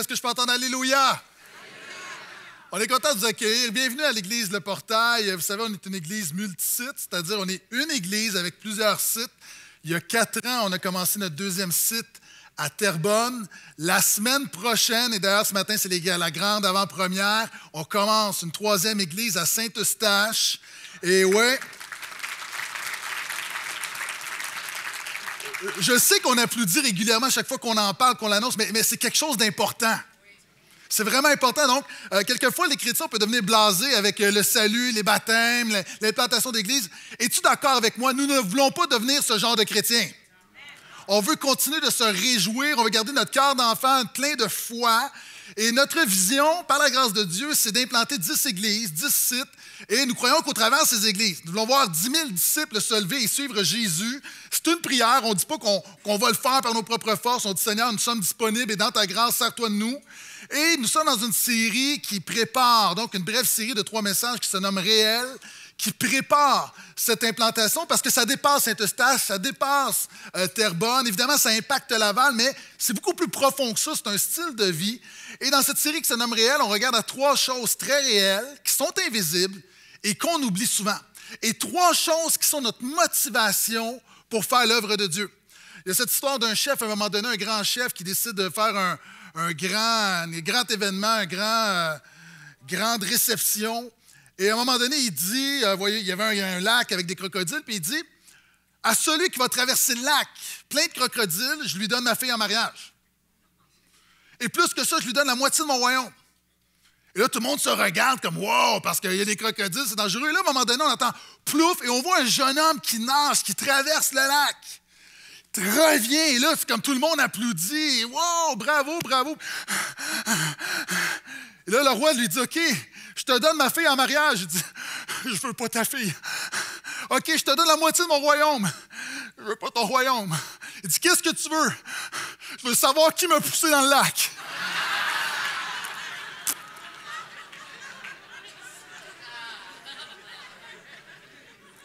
Est-ce que je peux entendre Alléluia? On est content de vous accueillir. Bienvenue à l'église Le Portail. Vous savez, on est une église multisite, c'est-à-dire on est une église avec plusieurs sites. Il y a quatre ans, on a commencé notre deuxième site à Terrebonne. La semaine prochaine, et d'ailleurs ce matin, c'est à la grande avant-première, on commence une troisième église à Saint-Eustache. Et oui je sais qu'on applaudit régulièrement chaque fois qu'on en parle, qu'on l'annonce, mais, c'est quelque chose d'important. C'est vraiment important. Donc, euh, quelquefois, les chrétiens peuvent devenir blasés avec euh, le salut, les baptêmes, l'implantation d'église. Es-tu d'accord avec moi? Nous ne voulons pas devenir ce genre de chrétiens. On veut continuer de se réjouir, on veut garder notre cœur d'enfant plein de foi. Et notre vision, par la grâce de Dieu, c'est d'implanter dix églises, 10 sites, et nous croyons qu'au travers de ces églises, nous voulons voir 10 000 disciples se lever et suivre Jésus. C'est une prière. On ne dit pas qu'on va le faire par nos propres forces. On dit Seigneur, nous sommes disponibles et dans ta grâce, sers-toi de nous. Et nous sommes dans une série qui prépare, donc une brève série de trois messages qui se nomme Réel, qui prépare cette implantation parce que ça dépasse Saint-Eustache, ça dépasse terre euh, Terrebonne. Évidemment, ça impacte Laval, mais c'est beaucoup plus profond que ça. C'est un style de vie. Et dans cette série qui se nomme Réel, on regarde à trois choses très réelles qui sont invisibles et qu'on oublie souvent. Et trois choses qui sont notre motivation pour faire l'œuvre de Dieu. Il y a cette histoire d'un chef, à un moment donné, un grand chef qui décide de faire un, grand, grand événement, une grand, euh, grande réception et à un moment donné, il dit, euh, vous voyez, il y avait un, lac avec des crocodiles, puis il dit, à celui qui va traverser le lac, plein de crocodiles, je lui donne ma fille en mariage. Et plus que ça, je lui donne la moitié de mon royaume. Et là, tout le monde se regarde comme Wow, parce qu'il y a des crocodiles, c'est dangereux. Et là, à un moment donné, on entend plouf et on voit un jeune homme qui nage, qui traverse le lac. Il revient, et là, c'est comme tout le monde applaudit. Wow, bravo, bravo. Et là, le roi lui dit OK, je te donne ma fille en mariage. Il dit Je veux pas ta fille. OK, je te donne la moitié de mon royaume. Je veux pas ton royaume. Il dit Qu'est-ce que tu veux Je veux savoir qui m'a poussé dans le lac.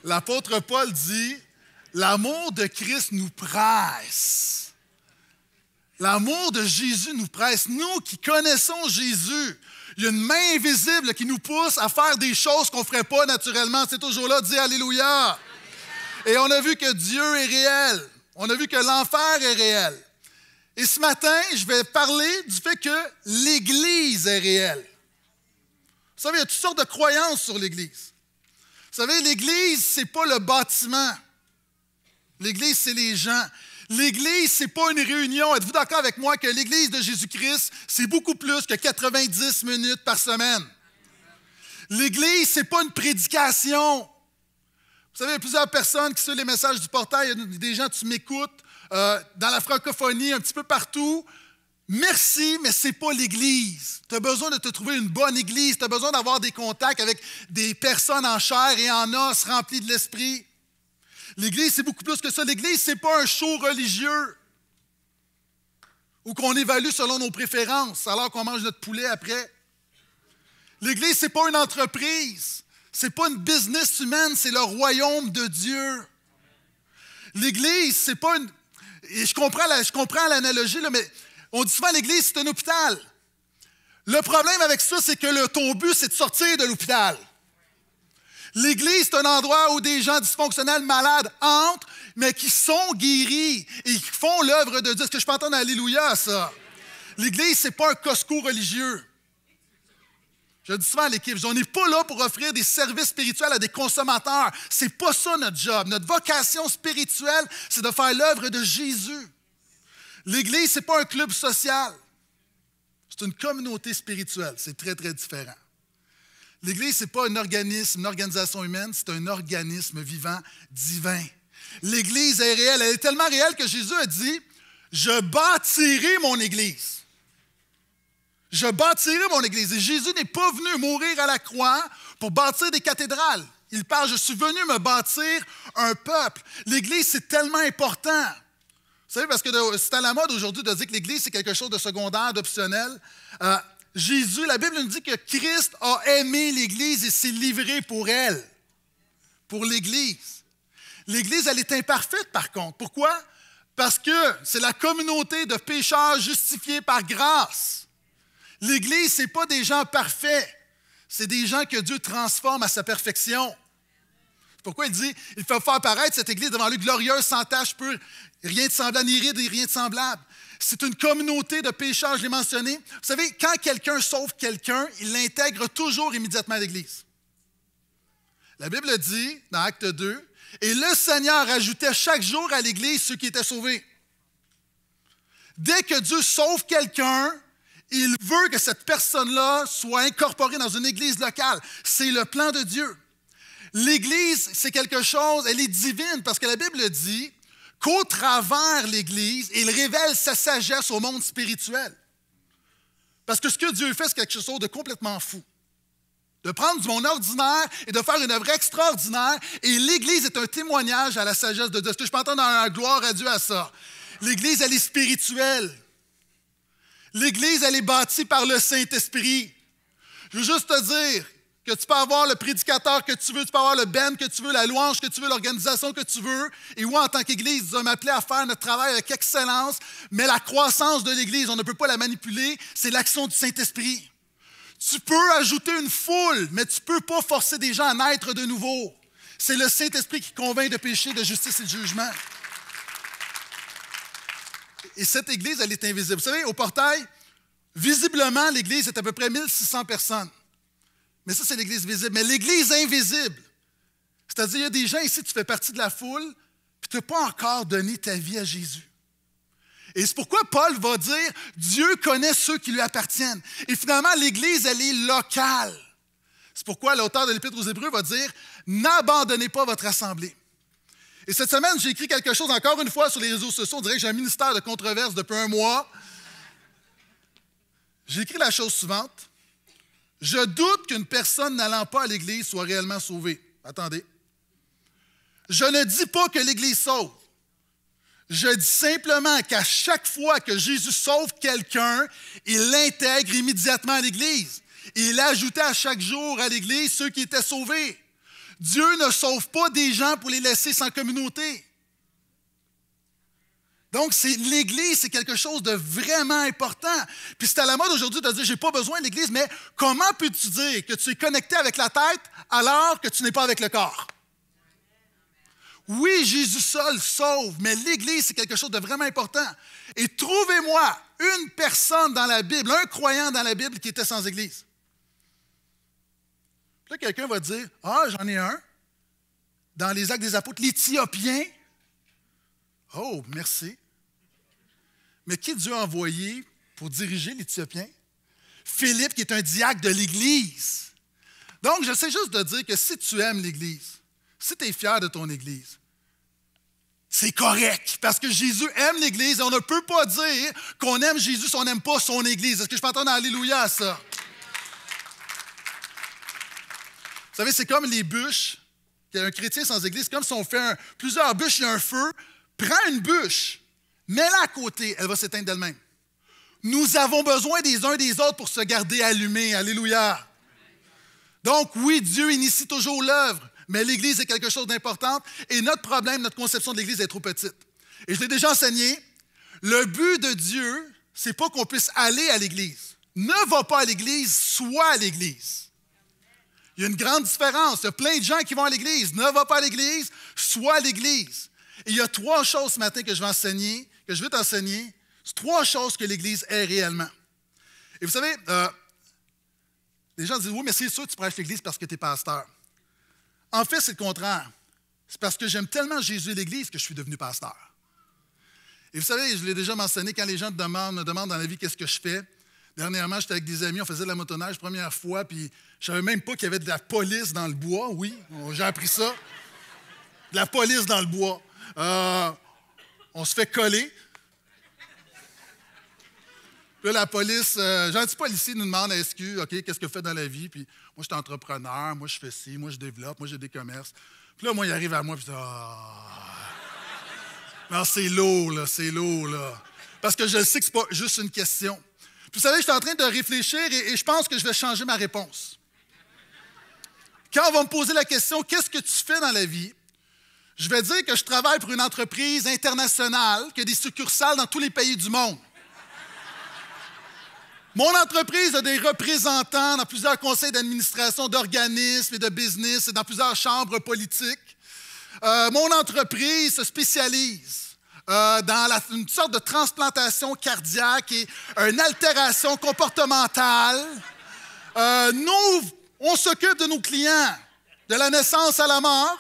L'apôtre Paul dit L'amour de Christ nous presse. L'amour de Jésus nous presse. Nous qui connaissons Jésus, il y a une main invisible qui nous pousse à faire des choses qu'on ne ferait pas naturellement. C'est toujours là, dit Alléluia. Et on a vu que Dieu est réel. On a vu que l'enfer est réel. Et ce matin, je vais parler du fait que l'Église est réelle. Vous savez, il y a toutes sortes de croyances sur l'Église. Vous savez, l'Église, ce n'est pas le bâtiment. L'Église, c'est les gens. L'Église, n'est pas une réunion. Êtes-vous d'accord avec moi que l'Église de Jésus-Christ, c'est beaucoup plus que 90 minutes par semaine? L'Église, n'est pas une prédication. Vous savez, il y a plusieurs personnes qui, suivent les messages du portail, il y a des gens, qui m'écoutent euh, dans la francophonie, un petit peu partout. Merci, mais c'est pas l'Église. Tu as besoin de te trouver une bonne Église. Tu as besoin d'avoir des contacts avec des personnes en chair et en os remplies de l'Esprit. L'Église, c'est beaucoup plus que ça. L'Église, ce n'est pas un show religieux ou qu'on évalue selon nos préférences alors qu'on mange notre poulet après. L'Église, ce n'est pas une entreprise, ce n'est pas une business humaine, c'est le royaume de Dieu. L'Église, c'est pas une. Et je comprends, la, je comprends l'analogie, mais on dit souvent l'Église, c'est un hôpital. Le problème avec ça, c'est que le, ton but, c'est de sortir de l'hôpital. L'Église, c'est un endroit où des gens dysfonctionnels, malades entrent, mais qui sont guéris et qui font l'œuvre de Dieu. Est-ce que je peux entendre Alléluia ça? L'Église, ce n'est pas un Costco religieux. Je dis souvent à l'équipe, on n'est pas là pour offrir des services spirituels à des consommateurs. C'est pas ça notre job. Notre vocation spirituelle, c'est de faire l'œuvre de Jésus. L'Église, ce n'est pas un club social. C'est une communauté spirituelle. C'est très, très différent. L'Église, ce n'est pas un organisme, une organisation humaine, c'est un organisme vivant, divin. L'Église est réelle. Elle est tellement réelle que Jésus a dit Je bâtirai mon Église. Je bâtirai mon Église. Et Jésus n'est pas venu mourir à la croix pour bâtir des cathédrales. Il parle Je suis venu me bâtir un peuple. L'Église, c'est tellement important. Vous savez, parce que c'est à la mode aujourd'hui de dire que l'Église, c'est quelque chose de secondaire, d'optionnel. Euh, Jésus, la Bible nous dit que Christ a aimé l'Église et s'est livré pour elle, pour l'Église. L'Église, elle est imparfaite par contre. Pourquoi? Parce que c'est la communauté de pécheurs justifiés par grâce. L'Église, ce n'est pas des gens parfaits, c'est des gens que Dieu transforme à sa perfection. Pourquoi il dit, il faut faire apparaître cette Église devant lui glorieuse, sans tache, pure, rien de semblable, ni ride, rien de semblable. C'est une communauté de pécheurs, je l'ai mentionné. Vous savez, quand quelqu'un sauve quelqu'un, il l'intègre toujours immédiatement à l'Église. La Bible dit, dans Acte 2, et le Seigneur ajoutait chaque jour à l'Église ceux qui étaient sauvés. Dès que Dieu sauve quelqu'un, il veut que cette personne-là soit incorporée dans une église locale. C'est le plan de Dieu. L'Église, c'est quelque chose, elle est divine parce que la Bible dit qu'au travers l'Église, il révèle sa sagesse au monde spirituel. Parce que ce que Dieu fait, c'est quelque chose de complètement fou. De prendre du monde ordinaire et de faire une œuvre extraordinaire. Et l'Église est un témoignage à la sagesse de Dieu. Est-ce que je peux entendre dans la gloire à Dieu à ça? L'Église, elle est spirituelle. L'Église, elle est bâtie par le Saint-Esprit. Je veux juste te dire, que tu peux avoir le prédicateur que tu veux, tu peux avoir le ben que tu veux, la louange que tu veux, l'organisation que tu veux. Et oui, en tant qu'Église, ils ont appelé à faire notre travail avec excellence, mais la croissance de l'Église, on ne peut pas la manipuler, c'est l'action du Saint-Esprit. Tu peux ajouter une foule, mais tu ne peux pas forcer des gens à naître de nouveau. C'est le Saint-Esprit qui convainc de péché, de justice et de jugement. Et cette Église, elle est invisible. Vous savez, au portail, visiblement, l'Église est à peu près 1600 personnes. Mais ça, c'est l'Église visible. Mais l'Église invisible, c'est-à-dire, il y a des gens ici, tu fais partie de la foule, puis tu n'as pas encore donné ta vie à Jésus. Et c'est pourquoi Paul va dire, Dieu connaît ceux qui lui appartiennent. Et finalement, l'Église, elle est locale. C'est pourquoi l'auteur de l'Épître aux Hébreux va dire, n'abandonnez pas votre assemblée. Et cette semaine, j'ai écrit quelque chose encore une fois sur les réseaux sociaux. On dirait que j'ai un ministère de controverse depuis un mois. J'ai écrit la chose suivante. Je doute qu'une personne n'allant pas à l'Église soit réellement sauvée. Attendez. Je ne dis pas que l'Église sauve. Je dis simplement qu'à chaque fois que Jésus sauve quelqu'un, il l'intègre immédiatement à l'Église. Il ajoutait à chaque jour à l'Église ceux qui étaient sauvés. Dieu ne sauve pas des gens pour les laisser sans communauté. Donc, l'Église, c'est quelque chose de vraiment important. Puis c'est à la mode aujourd'hui de dire, j'ai pas besoin de l'Église, mais comment peux-tu dire que tu es connecté avec la tête alors que tu n'es pas avec le corps? Oui, Jésus seul sauve, mais l'Église, c'est quelque chose de vraiment important. Et trouvez-moi une personne dans la Bible, un croyant dans la Bible qui était sans Église. Puis là, quelqu'un va dire, ah, j'en ai un, dans les actes des apôtres, l'Éthiopien. Oh, merci. Mais qui Dieu a envoyé pour diriger l'Éthiopien? Philippe, qui est un diacre de l'Église. Donc, je sais juste de dire que si tu aimes l'Église, si tu es fier de ton Église, c'est correct, parce que Jésus aime l'Église et on ne peut pas dire qu'on aime Jésus si on n'aime pas son Église. Est-ce que je peux entendre Alléluia à ça? Vous savez, c'est comme les bûches. Il un chrétien sans Église, comme si on fait plusieurs bûches, et un feu. Prends une bûche, mais là à côté, elle va s'éteindre d'elle-même. Nous avons besoin des uns des autres pour se garder allumés. Alléluia. Donc oui, Dieu initie toujours l'œuvre, mais l'Église est quelque chose d'important et notre problème, notre conception de l'Église est trop petite. Et je l'ai déjà enseigné, le but de Dieu, c'est pas qu'on puisse aller à l'Église. Ne va pas à l'Église, sois à l'Église. Il y a une grande différence. Il y a plein de gens qui vont à l'Église. Ne va pas à l'Église, sois à l'Église. Et il y a trois choses ce matin que je vais enseigner je veux t'enseigner, c'est trois choses que l'Église est réellement. Et vous savez, euh, les gens disent Oui, mais c'est sûr que tu prêches l'Église parce que tu es pasteur. En fait, c'est le contraire. C'est parce que j'aime tellement Jésus et l'Église que je suis devenu pasteur. Et vous savez, je l'ai déjà mentionné, quand les gens me demandent dans la vie qu'est-ce que je fais, dernièrement, j'étais avec des amis, on faisait de la motoneige première fois, puis je ne savais même pas qu'il y avait de la police dans le bois. Oui, j'ai appris ça. De la police dans le bois. Euh, on se fait coller. Puis la police, euh, gentil policier nous demande à SQ, OK, qu'est-ce que tu fais dans la vie? Puis moi, je suis entrepreneur, moi, je fais ci, moi, je développe, moi, j'ai des commerces. Puis là, moi, il arrive à moi, puis oh. Ah. Non, ben, c'est lourd, là, c'est lourd, là. Parce que je sais que c'est pas juste une question. Puis vous savez, je suis en train de réfléchir et je pense que je vais changer ma réponse. Quand on va me poser la question, qu'est-ce que tu fais dans la vie? je vais dire que je travaille pour une entreprise internationale qui a des succursales dans tous les pays du monde. Mon entreprise a des représentants dans plusieurs conseils d'administration d'organismes et de business et dans plusieurs chambres politiques. Euh, mon entreprise se spécialise euh, dans une sorte de transplantation cardiaque et une altération comportementale. Euh, nous, on s'occupe de nos clients de la naissance à la mort.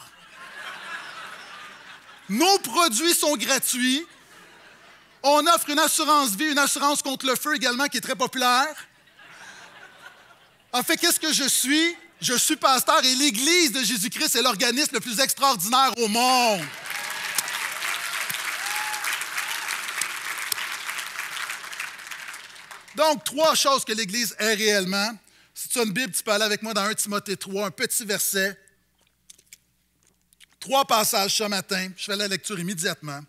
Nos produits sont gratuits. On offre une assurance vie, une assurance contre le feu également qui est très populaire. En fait, qu'est-ce que je suis? Je suis pasteur et l'Église de Jésus-Christ est l'organisme le plus extraordinaire au monde. Donc, trois choses que l'Église est réellement. Si tu as une Bible, tu peux aller avec moi dans 1 Timothée 3, un petit verset. Trois passages ce matin. Je fais la lecture immédiatement.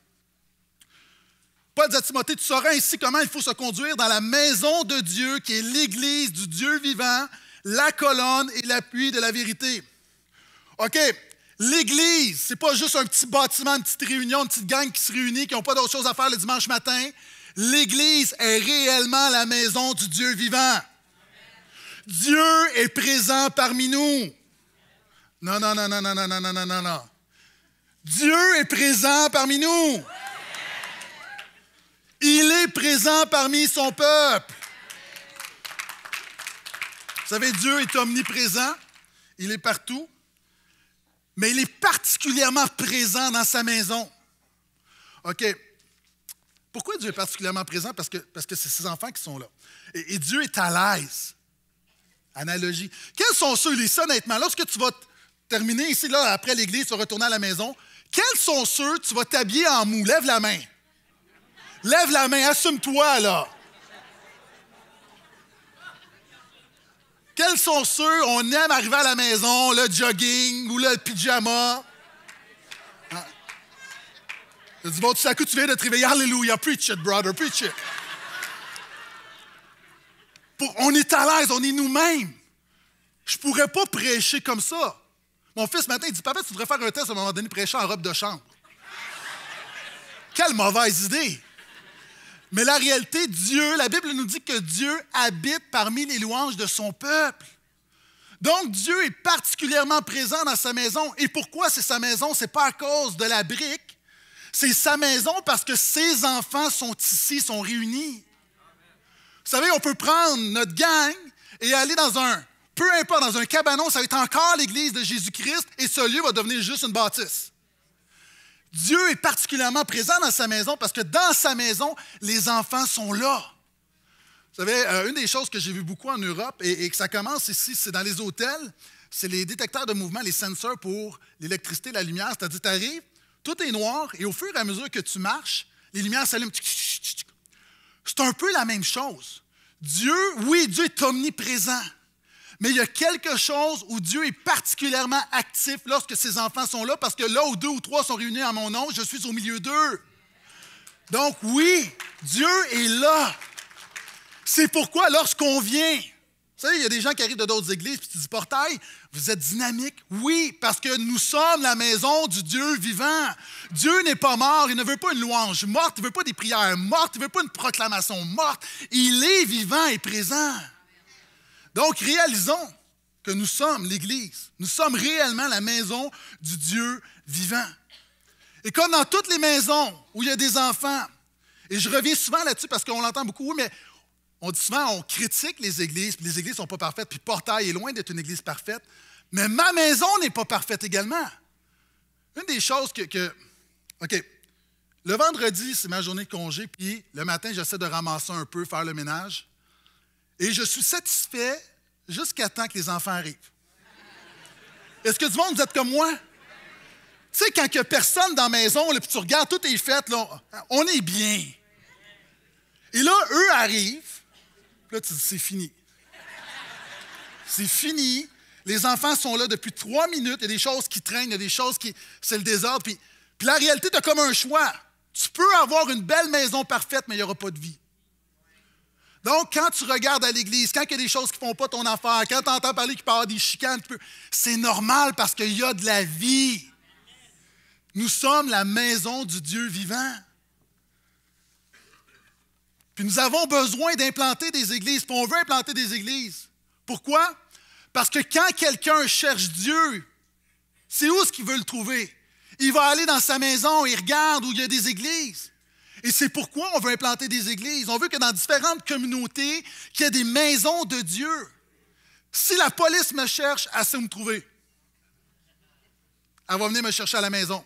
Paul dit à Timothée, tu sauras ainsi comment il faut se conduire dans la maison de Dieu, qui est l'Église du Dieu vivant, la colonne et l'appui de la vérité. OK, l'Église, c'est pas juste un petit bâtiment, une petite réunion, une petite gang qui se réunit, qui n'ont pas d'autre chose à faire le dimanche matin. L'Église est réellement la maison du Dieu vivant. Dieu est présent parmi nous. Non, non, non, non, non, non, non, non, non, non. Dieu est présent parmi nous. Il est présent parmi son peuple. Vous savez, Dieu est omniprésent, il est partout, mais il est particulièrement présent dans sa maison. OK. Pourquoi Dieu est particulièrement présent? Parce que, parce que c'est ses enfants qui sont là. Et, Dieu est à l'aise. Analogie. Quels sont ceux, les honnêtement, lorsque tu vas terminer ici, là, après l'église, tu vas retourner à la maison, quels sont ceux tu vas t'habiller en mou? Lève la main. Lève la main, assume-toi là. Quels sont ceux on aime arriver à la maison, le jogging ou le pyjama? Tu hein? dis, bon, tu sais à quoi tu viens de te réveiller? Hallelujah, preach it, brother, preach it. on est à l'aise, on est nous-mêmes. Je pourrais pas prêcher comme ça. Mon fils, matin, il dit Papa, tu devrais faire un test à un moment donné, prêcher en robe de chambre. Quelle mauvaise idée! Mais la réalité, Dieu, la Bible nous dit que Dieu habite parmi les louanges de son peuple. Donc Dieu est particulièrement présent dans sa maison. Et pourquoi c'est sa maison? C'est pas à cause de la brique. C'est sa maison parce que ses enfants sont ici, sont réunis. Vous savez, on peut prendre notre gang et aller dans un peu importe, dans un cabanon, ça va être encore l'Église de Jésus-Christ et ce lieu va devenir juste une bâtisse. Dieu est particulièrement présent dans sa maison parce que dans sa maison, les enfants sont là. Vous savez, euh, une des choses que j'ai vu beaucoup en Europe et, que ça commence ici, c'est dans les hôtels, c'est les détecteurs de mouvement, les sensors pour l'électricité, la lumière. C'est-à-dire, tu arrives, tout est noir et au fur et à mesure que tu marches, les lumières s'allument. C'est un peu la même chose. Dieu, oui, Dieu est omniprésent mais il y a quelque chose où Dieu est particulièrement actif lorsque ses enfants sont là, parce que là où deux ou trois sont réunis à mon nom, je suis au milieu d'eux. Donc oui, Dieu est là. C'est pourquoi lorsqu'on vient, vous savez, il y a des gens qui arrivent de d'autres églises, puis tu dis portail, vous êtes dynamique. Oui, parce que nous sommes la maison du Dieu vivant. Dieu n'est pas mort, il ne veut pas une louange morte, il ne veut pas des prières mortes, il ne veut pas une proclamation morte. Il est vivant et présent. Donc, réalisons que nous sommes l'Église. Nous sommes réellement la maison du Dieu vivant. Et comme dans toutes les maisons où il y a des enfants, et je reviens souvent là-dessus parce qu'on l'entend beaucoup, mais on dit souvent, on critique les églises, puis les églises ne sont pas parfaites, puis Portail est loin d'être une église parfaite. Mais ma maison n'est pas parfaite également. Une des choses que, que OK, le vendredi, c'est ma journée de congé, puis le matin, j'essaie de ramasser un peu, faire le ménage. Et je suis satisfait jusqu'à temps que les enfants arrivent. Est-ce que du monde, vous êtes comme moi? Tu sais, quand il n'y a personne dans la maison, puis tu regardes, tout est fait, là, on est bien. Et là, eux arrivent, puis là, tu dis, c'est fini. C'est fini. Les enfants sont là depuis trois minutes. Il y a des choses qui traînent, il y a des choses qui. C'est le désordre. Puis, puis la réalité, tu as comme un choix. Tu peux avoir une belle maison parfaite, mais il n'y aura pas de vie. Donc, quand tu regardes à l'Église, quand il y a des choses qui ne font pas ton affaire, quand tu entends parler qu'il peut des chicanes, c'est normal parce qu'il y a de la vie. Nous sommes la maison du Dieu vivant. Puis nous avons besoin d'implanter des églises, puis on veut implanter des églises. Pourquoi? Parce que quand quelqu'un cherche Dieu, c'est où ce qu'il veut le trouver? Il va aller dans sa maison, il regarde où il y a des églises. Et c'est pourquoi on veut implanter des églises. On veut que dans différentes communautés, qu'il y ait des maisons de Dieu. Si la police me cherche, elle sait me trouver. Elle va venir me chercher à la maison.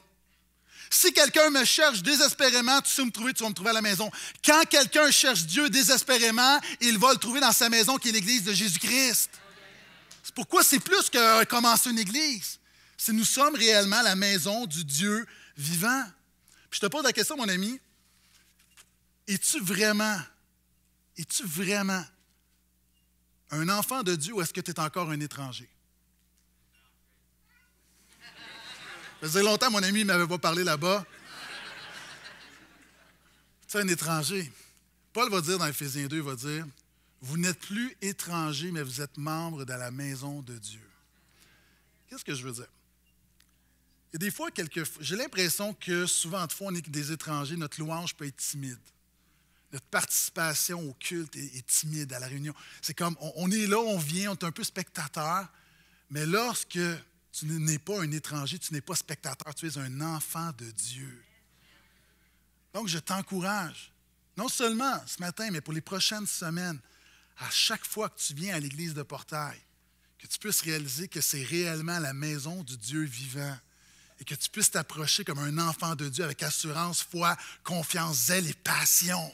Si quelqu'un me cherche désespérément, tu sais où me trouver, tu vas me trouver à la maison. Quand quelqu'un cherche Dieu désespérément, il va le trouver dans sa maison qui est l'église de Jésus-Christ. C'est pourquoi c'est plus que commencer une église. C'est nous sommes réellement la maison du Dieu vivant. Puis je te pose la question, mon ami, es-tu vraiment, es-tu vraiment un enfant de Dieu ou est-ce que tu es encore un étranger? Ça faisait longtemps, mon ami ne m'avait pas parlé là-bas. Tu es un étranger. Paul va dire dans Ephésiens 2, il va dire, vous n'êtes plus étranger, mais vous êtes membre de la maison de Dieu. Qu'est-ce que je veux dire? Et des fois, quelques... j'ai l'impression que souvent, de fois, on est des étrangers, notre louange peut être timide notre participation au culte est, timide à la réunion. C'est comme, on, on, est là, on vient, on est un peu spectateur, mais lorsque tu n'es pas un étranger, tu n'es pas spectateur, tu es un enfant de Dieu. Donc, je t'encourage, non seulement ce matin, mais pour les prochaines semaines, à chaque fois que tu viens à l'église de Portail, que tu puisses réaliser que c'est réellement la maison du Dieu vivant et que tu puisses t'approcher comme un enfant de Dieu avec assurance, foi, confiance, zèle et passion.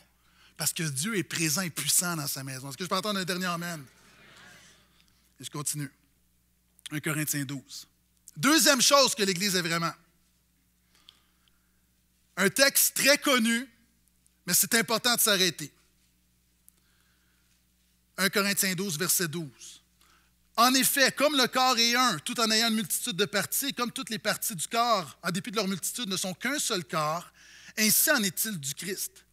Parce que Dieu est présent et puissant dans sa maison. Est-ce que je peux entendre un dernier Amen? Et je continue. 1 Corinthiens 12. Deuxième chose que l'Église est vraiment. Un texte très connu, mais c'est important de s'arrêter. 1 Corinthiens 12, verset 12. En effet, comme le corps est un, tout en ayant une multitude de parties, comme toutes les parties du corps, en dépit de leur multitude, ne sont qu'un seul corps, ainsi en est-il du Christ.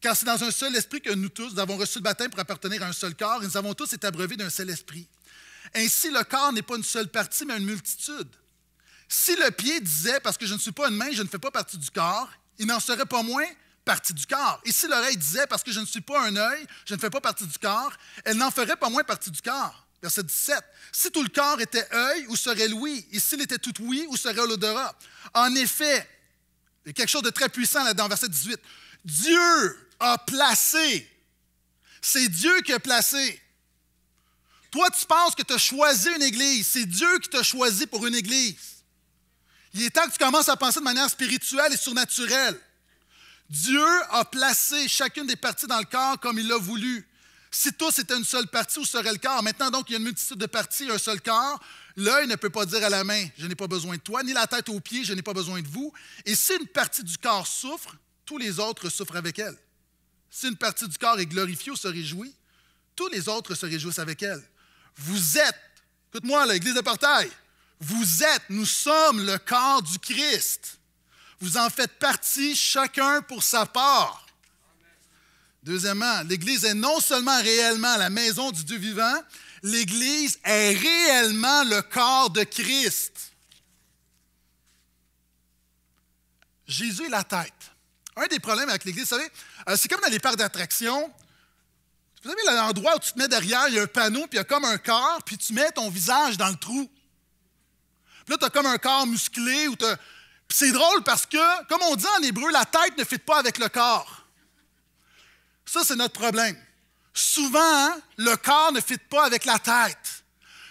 Car c'est dans un seul esprit que nous tous avons reçu le baptême pour appartenir à un seul corps et nous avons tous été abreuvés d'un seul esprit. Ainsi, le corps n'est pas une seule partie, mais une multitude. Si le pied disait, parce que je ne suis pas une main, je ne fais pas partie du corps, il n'en serait pas moins partie du corps. Et si l'oreille disait, parce que je ne suis pas un œil, je ne fais pas partie du corps, elle n'en ferait pas moins partie du corps. Verset 17. Si tout le corps était œil, où serait l'ouïe? Et s'il était tout oui, où serait l'odorat? En effet, il y a quelque chose de très puissant là-dedans, verset 18. Dieu a placé. C'est Dieu qui a placé. Toi, tu penses que tu as choisi une église. C'est Dieu qui t'a choisi pour une église. Il est temps que tu commences à penser de manière spirituelle et surnaturelle. Dieu a placé chacune des parties dans le corps comme il l'a voulu. Si tous étaient une seule partie, où serait le corps? Maintenant, donc, il y a une multitude de parties, un seul corps. L'œil ne peut pas dire à la main, je n'ai pas besoin de toi, ni la tête aux pieds, je n'ai pas besoin de vous. Et si une partie du corps souffre, tous les autres souffrent avec elle. Si une partie du corps est glorifiée ou se réjouit, tous les autres se réjouissent avec elle. Vous êtes, écoute-moi, l'Église de Portail, vous êtes, nous sommes le corps du Christ. Vous en faites partie, chacun pour sa part. Deuxièmement, l'Église est non seulement réellement la maison du Dieu vivant, l'Église est réellement le corps de Christ. Jésus est la tête un des problèmes avec l'Église, vous savez, euh, c'est comme dans les parcs d'attraction. Vous savez, l'endroit où tu te mets derrière, il y a un panneau, puis il y a comme un corps, puis tu mets ton visage dans le trou. Puis là, tu as comme un corps musclé. Ou c'est drôle parce que, comme on dit en hébreu, la tête ne fit pas avec le corps. Ça, c'est notre problème. Souvent, hein, le corps ne fit pas avec la tête.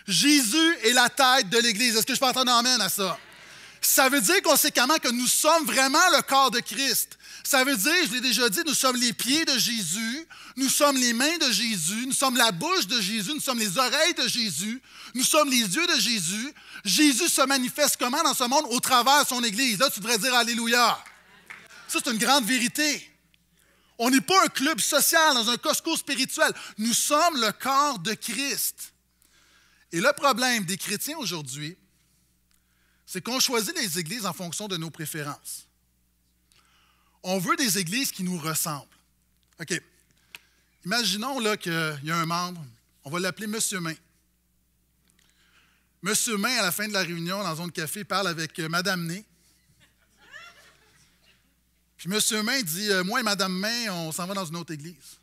Jésus est la tête de l'Église. Est-ce que je peux entendre amène à ça? Ça veut dire conséquemment que nous sommes vraiment le corps de Christ. Ça veut dire, je l'ai déjà dit, nous sommes les pieds de Jésus, nous sommes les mains de Jésus, nous sommes la bouche de Jésus, nous sommes les oreilles de Jésus, nous sommes les yeux de Jésus. Jésus se manifeste comment dans ce monde? Au travers de son Église. Là, tu devrais dire Alléluia. Ça, c'est une grande vérité. On n'est pas un club social dans un Costco spirituel. Nous sommes le corps de Christ. Et le problème des chrétiens aujourd'hui, c'est qu'on choisit les églises en fonction de nos préférences. On veut des églises qui nous ressemblent. OK. Imaginons qu'il y a un membre, on va l'appeler Monsieur Main. Monsieur Main, à la fin de la réunion, dans un zone café, parle avec euh, Madame Né. Puis Monsieur Main dit euh, Moi et Madame Main, on s'en va dans une autre église.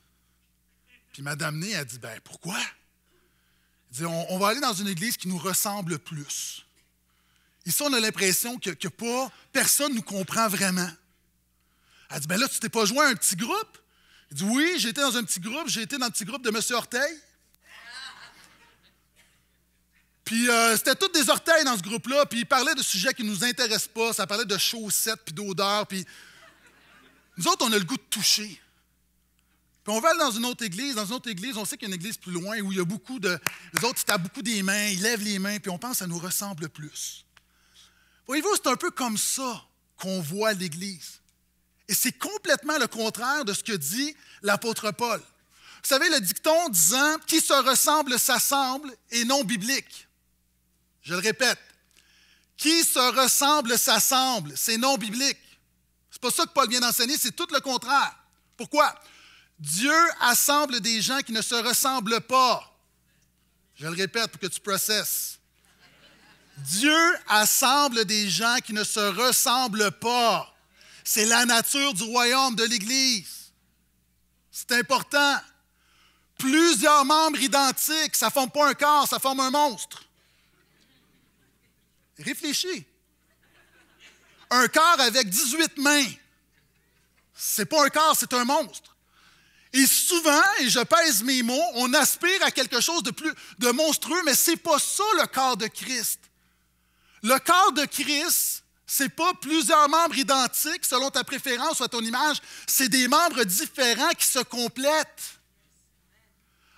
Puis Madame Né, a dit Ben pourquoi Elle dit on, va aller dans une église qui nous ressemble plus. Ici, on a l'impression que, que personne ne nous comprend vraiment. Elle dit, ben là, tu t'es pas joint à un petit groupe? Il dit, oui, j'ai été dans un petit groupe, j'ai été dans le petit groupe de M. Orteil. Puis euh, c'était toutes des orteils dans ce groupe-là, puis ils parlaient de sujets qui ne nous intéressent pas, ça parlait de chaussettes, puis d'odeurs, puis... Nous autres, on a le goût de toucher. Puis on va aller dans une autre église, dans une autre église, on sait qu'il y a une église plus loin où il y a beaucoup de... Les autres, ils tapent beaucoup des mains, ils lèvent les mains, puis on pense que ça nous ressemble plus. Voyez-vous, c'est un peu comme ça qu'on voit l'Église. Et c'est complètement le contraire de ce que dit l'apôtre Paul. Vous savez, le dicton disant qui se ressemble s'assemble est non biblique. Je le répète, qui se ressemble s'assemble, c'est non biblique. C'est pas ça que Paul vient d'enseigner, c'est tout le contraire. Pourquoi? Dieu assemble des gens qui ne se ressemblent pas. Je le répète pour que tu processes. Dieu assemble des gens qui ne se ressemblent pas. C'est la nature du royaume de l'Église. C'est important. Plusieurs membres identiques, ça ne forme pas un corps, ça forme un monstre. Réfléchis. Un corps avec 18 mains, c'est pas un corps, c'est un monstre. Et souvent, et je pèse mes mots, on aspire à quelque chose de plus de monstrueux, mais c'est pas ça le corps de Christ. Le corps de Christ, c'est pas plusieurs membres identiques selon ta préférence ou à ton image, c'est des membres différents qui se complètent.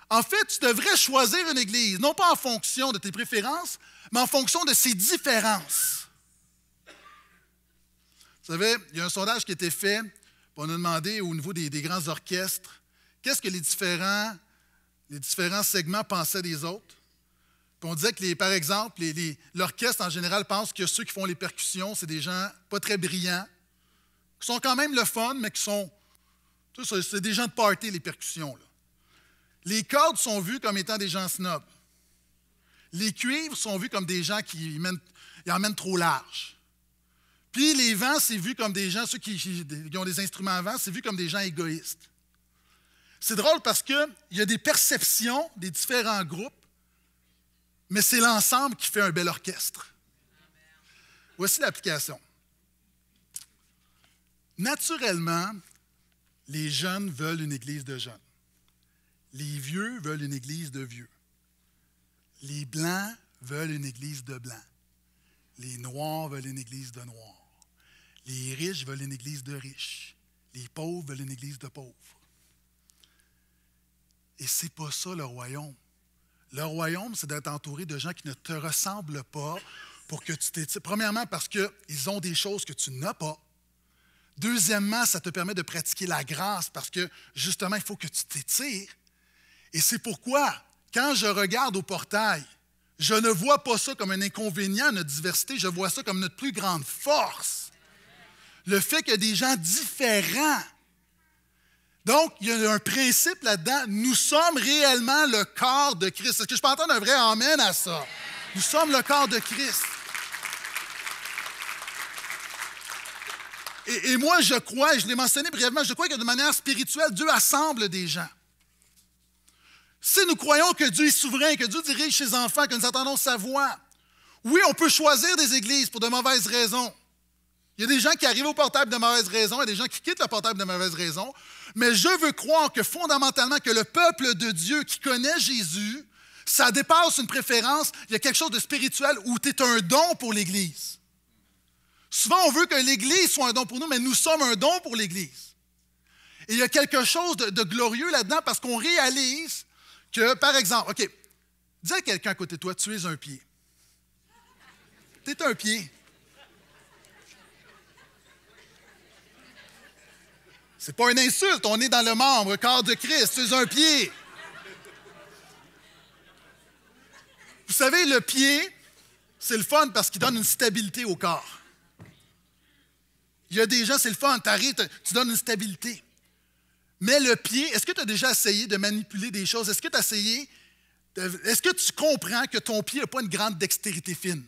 En fait, tu devrais choisir une église, non pas en fonction de tes préférences, mais en fonction de ses différences. Vous savez, il y a un sondage qui a été fait, pour nous demander au niveau des, des grands orchestres qu'est-ce que les différents, les différents segments pensaient des autres on disait que, par exemple, l'orchestre en général pense que ceux qui font les percussions, c'est des gens pas très brillants, qui sont quand même le fun, mais qui sont. C'est des gens de party, les percussions. Les cordes sont vues comme étant des gens snobs. Les cuivres sont vus comme des gens qui mènent, en mènent trop large. Puis les vents, c'est vu comme des gens, ceux qui, qui ont des instruments à vent, c'est vu comme des gens égoïstes. C'est drôle parce qu'il y a des perceptions des différents groupes mais c'est l'ensemble qui fait un bel orchestre. Voici l'application. Naturellement, les jeunes veulent une église de jeunes. Les vieux veulent une église de vieux. Les blancs veulent une église de blancs. Les noirs veulent une église de noirs. Les riches veulent une église de riches. Les pauvres veulent une église de pauvres. Et c'est pas ça le royaume. Le royaume, c'est d'être entouré de gens qui ne te ressemblent pas pour que tu t'étires. Premièrement, parce qu'ils ont des choses que tu n'as pas. Deuxièmement, ça te permet de pratiquer la grâce parce que justement, il faut que tu t'étires. Et c'est pourquoi, quand je regarde au portail, je ne vois pas ça comme un inconvénient, notre diversité, je vois ça comme notre plus grande force. Le fait que des gens différents donc, il y a un principe là-dedans. Nous sommes réellement le corps de Christ. Est-ce que je peux entendre un vrai Amen à ça? Nous sommes le corps de Christ. Et, moi, je crois, je l'ai mentionné brièvement, je crois que de manière spirituelle, Dieu assemble des gens. Si nous croyons que Dieu est souverain, que Dieu dirige ses enfants, que nous attendons sa voix, oui, on peut choisir des églises pour de mauvaises raisons. Il y a des gens qui arrivent au portable de mauvaise raison, il y a des gens qui quittent le portable de mauvaise raison, mais je veux croire que fondamentalement, que le peuple de Dieu qui connaît Jésus, ça dépasse une préférence, il y a quelque chose de spirituel où tu es un don pour l'Église. Souvent, on veut que l'Église soit un don pour nous, mais nous sommes un don pour l'Église. Et il y a quelque chose de, de glorieux là-dedans parce qu'on réalise que, par exemple, OK, dis à quelqu'un à côté de toi, tu es un pied. Tu es un pied. C'est pas une insulte, on est dans le membre, corps de Christ, c'est un pied. Vous savez, le pied, c'est le fun parce qu'il donne une stabilité au corps. Il y a des gens, c'est le fun, arrives, tu donnes une stabilité. Mais le pied, est-ce que tu as déjà essayé de manipuler des choses? Est-ce que tu as essayé? Est-ce que tu comprends que ton pied n'a pas une grande dextérité fine?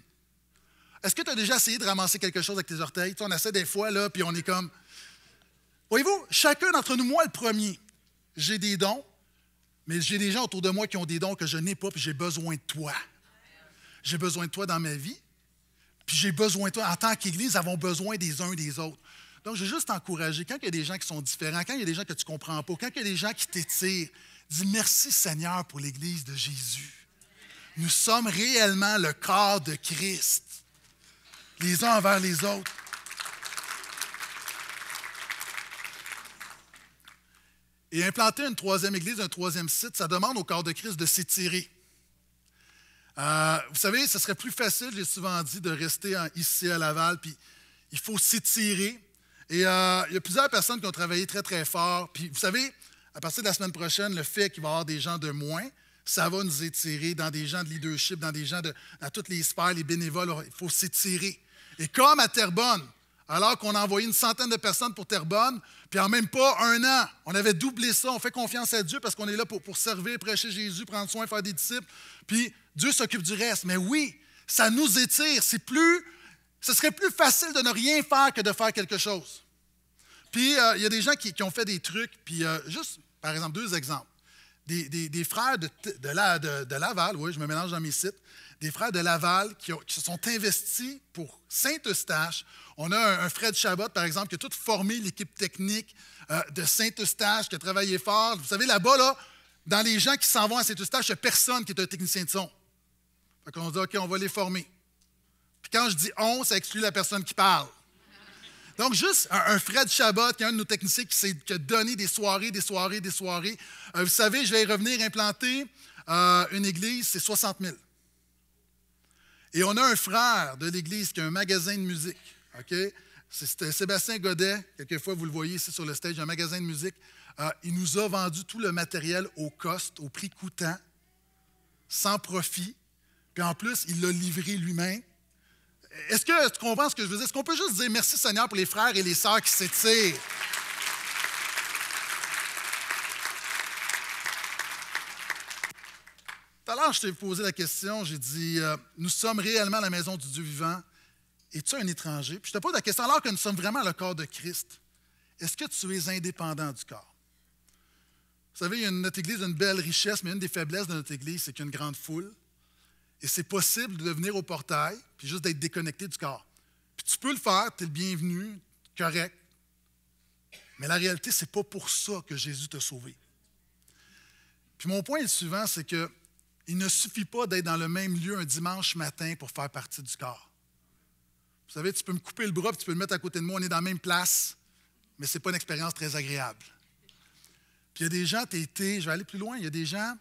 Est-ce que tu as déjà essayé de ramasser quelque chose avec tes orteils? Tu on essaie des fois, là, puis on est comme. Voyez-vous, chacun d'entre nous, moi le premier, j'ai des dons, mais j'ai des gens autour de moi qui ont des dons que je n'ai pas, puis j'ai besoin de toi. J'ai besoin de toi dans ma vie, puis j'ai besoin de toi. En tant qu'Église, nous avons besoin des uns des autres. Donc, je veux juste t'encourager. Quand il y a des gens qui sont différents, quand il y a des gens que tu ne comprends pas, quand il y a des gens qui t'étirent, dis merci Seigneur pour l'Église de Jésus. Nous sommes réellement le corps de Christ, les uns envers les autres. Et implanter une troisième église, un troisième site, ça demande au corps de Christ de s'étirer. Euh, vous savez, ce serait plus facile, j'ai souvent dit, de rester ici à Laval, puis il faut s'étirer. Et euh, il y a plusieurs personnes qui ont travaillé très, très fort. Puis vous savez, à partir de la semaine prochaine, le fait qu'il va y avoir des gens de moins, ça va nous étirer dans des gens de leadership, dans des gens de, dans toutes les sphères, les bénévoles, il faut s'étirer. Et comme à Terrebonne, alors qu'on a envoyé une centaine de personnes pour Terrebonne, puis en même pas un an, on avait doublé ça. On fait confiance à Dieu parce qu'on est là pour, servir, prêcher Jésus, prendre soin, faire des disciples. Puis Dieu s'occupe du reste. Mais oui, ça nous étire. C'est plus, ce serait plus facile de ne rien faire que de faire quelque chose. Puis euh, il y a des gens qui, ont fait des trucs, puis euh, juste, par exemple, deux exemples. Des, frères de, de, de Laval, oui, je me mélange dans mes sites, des frères de Laval qui, se sont investis pour Saint-Eustache. On a un, Fred Chabot, par exemple, qui a tout formé l'équipe technique euh, de Saint-Eustache, qui a travaillé fort. Vous savez, là-bas, là, dans les gens qui s'en vont à Saint-Eustache, il n'y a personne qui est un technicien de son. Fait qu'on dit, OK, on va les former. Puis quand je dis on, ça exclut la personne qui parle. Donc, juste un, Fred Chabot, qui est un de nos techniciens, qui, qui a donné des soirées, des soirées, des soirées. Euh, vous savez, je vais y revenir implanter euh, une église, c'est 60 000. Et on a un frère de l'Église qui a un magasin de musique. OK? C'était Sébastien Godet. Quelquefois, vous le voyez ici sur le stage, un magasin de musique. Euh, il nous a vendu tout le matériel au cost, au prix coûtant, sans profit. Puis en plus, il l'a livré lui-même. Est-ce que tu comprends ce que je veux dire? Est-ce qu'on peut juste dire merci Seigneur pour les frères et les sœurs qui s'étirent? je t'ai posé la question, j'ai dit euh, Nous sommes réellement la maison du Dieu vivant. Es-tu un étranger Puis je te pose la question alors que nous sommes vraiment le corps de Christ. Est-ce que tu es indépendant du corps Vous savez, notre Église a une belle richesse, mais une des faiblesses de notre Église, c'est qu'il y a une grande foule. Et c'est possible de venir au portail, puis juste d'être déconnecté du corps. Puis tu peux le faire, tu es le bienvenu, correct. Mais la réalité, c'est pas pour ça que Jésus t'a sauvé. Puis mon point est le suivant, c'est que il ne suffit pas d'être dans le même lieu un dimanche matin pour faire partie du corps. Vous savez, tu peux me couper le bras, tu peux le mettre à côté de moi, on est dans la même place, mais ce n'est pas une expérience très agréable. Puis il y a des gens, tu été, je vais aller plus loin, il y a des gens,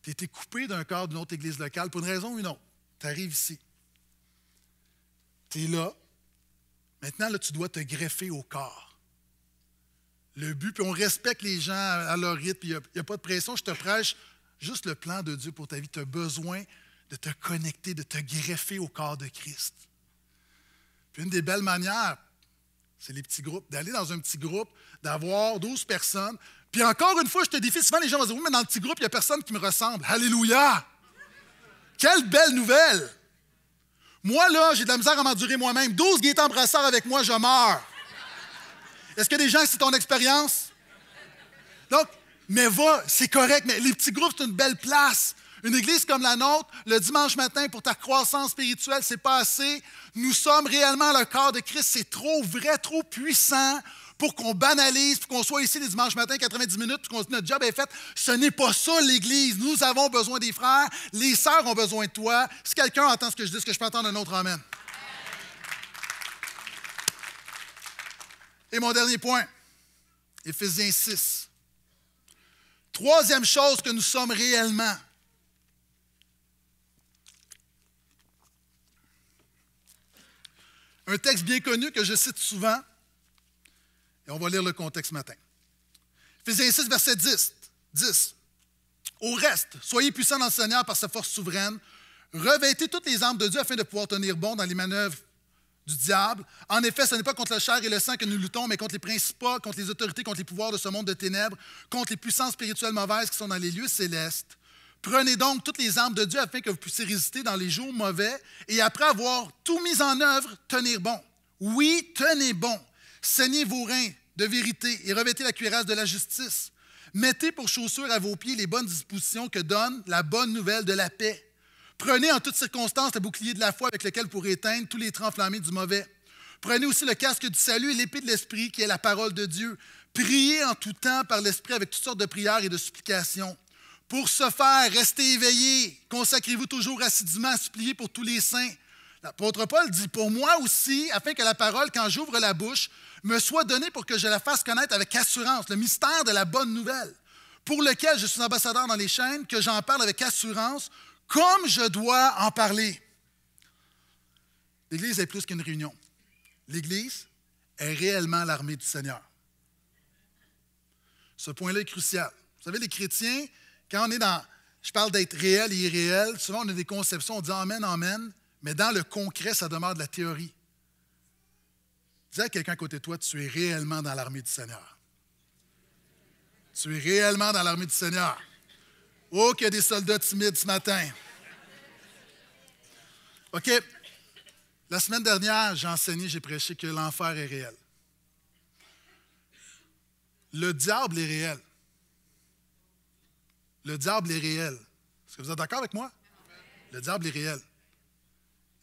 tu été coupé d'un corps d'une autre église locale pour une raison ou une autre. Tu arrives ici. Tu es là. Maintenant, là, tu dois te greffer au corps. Le but, puis on respecte les gens à leur rythme, puis il n'y a pas de pression, je te prêche juste le plan de Dieu pour ta vie. Tu as besoin de te connecter, de te greffer au corps de Christ. Puis une des belles manières, c'est les petits groupes, d'aller dans un petit groupe, d'avoir 12 personnes. Puis encore une fois, je te défie, souvent les gens vont dire, oui, mais dans le petit groupe, il n'y a personne qui me ressemble. Alléluia! Quelle belle nouvelle! Moi, là, j'ai de la misère à m'endurer moi-même. 12 Gaétan Brassard avec moi, je meurs. Est-ce que des gens, c'est ton expérience? Donc, mais va, c'est correct. Mais les petits groupes, c'est une belle place. Une église comme la nôtre, le dimanche matin, pour ta croissance spirituelle, c'est pas assez. Nous sommes réellement le corps de Christ. C'est trop vrai, trop puissant pour qu'on banalise, pour qu'on soit ici le dimanche matin, 90 minutes, puis qu'on notre job est fait. Ce n'est pas ça l'Église. Nous avons besoin des frères, les sœurs ont besoin de toi. Si quelqu'un entend ce que je dis, ce que je peux entendre un autre Amen. Et mon dernier point, Ephésiens 6. Troisième chose que nous sommes réellement. Un texte bien connu que je cite souvent, et on va lire le contexte matin. Ephésiens 6, verset 10. 10. Au reste, soyez puissants dans le Seigneur par sa force souveraine. Revêtez toutes les armes de Dieu afin de pouvoir tenir bon dans les manœuvres du diable. En effet, ce n'est pas contre la chair et le sang que nous luttons, mais contre les principaux, contre les autorités, contre les pouvoirs de ce monde de ténèbres, contre les puissances spirituelles mauvaises qui sont dans les lieux célestes. Prenez donc toutes les armes de Dieu afin que vous puissiez résister dans les jours mauvais et après avoir tout mis en œuvre, tenir bon. Oui, tenez bon. Saignez vos reins de vérité et revêtez la cuirasse de la justice. Mettez pour chaussures à vos pieds les bonnes dispositions que donne la bonne nouvelle de la paix. Prenez en toutes circonstances le bouclier de la foi avec lequel pour éteindre tous les trains du mauvais. Prenez aussi le casque du salut et l'épée de l'esprit qui est la parole de Dieu. Priez en tout temps par l'esprit avec toutes sortes de prières et de supplications. Pour ce faire, restez éveillés, consacrez-vous toujours assidûment à supplier pour tous les saints. L'apôtre Paul dit Pour moi aussi, afin que la parole, quand j'ouvre la bouche, me soit donnée pour que je la fasse connaître avec assurance, le mystère de la bonne nouvelle, pour lequel je suis ambassadeur dans les chaînes, que j'en parle avec assurance, comme je dois en parler. L'Église est plus qu'une réunion. L'Église est réellement l'armée du Seigneur. Ce point-là est crucial. Vous savez, les chrétiens, quand on est dans, je parle d'être réel et irréel, souvent on a des conceptions, on dit Amen, Amen, mais dans le concret, ça demeure de la théorie. Dis à quelqu'un à côté de toi, tu es réellement dans l'armée du Seigneur. Tu es réellement dans l'armée du Seigneur. Oh, qu'il y a des soldats timides ce matin. OK. La semaine dernière, j'ai enseigné, j'ai prêché que l'enfer est réel. Le diable est réel. Le diable est réel. Est-ce que vous êtes d'accord avec moi? Le diable est réel.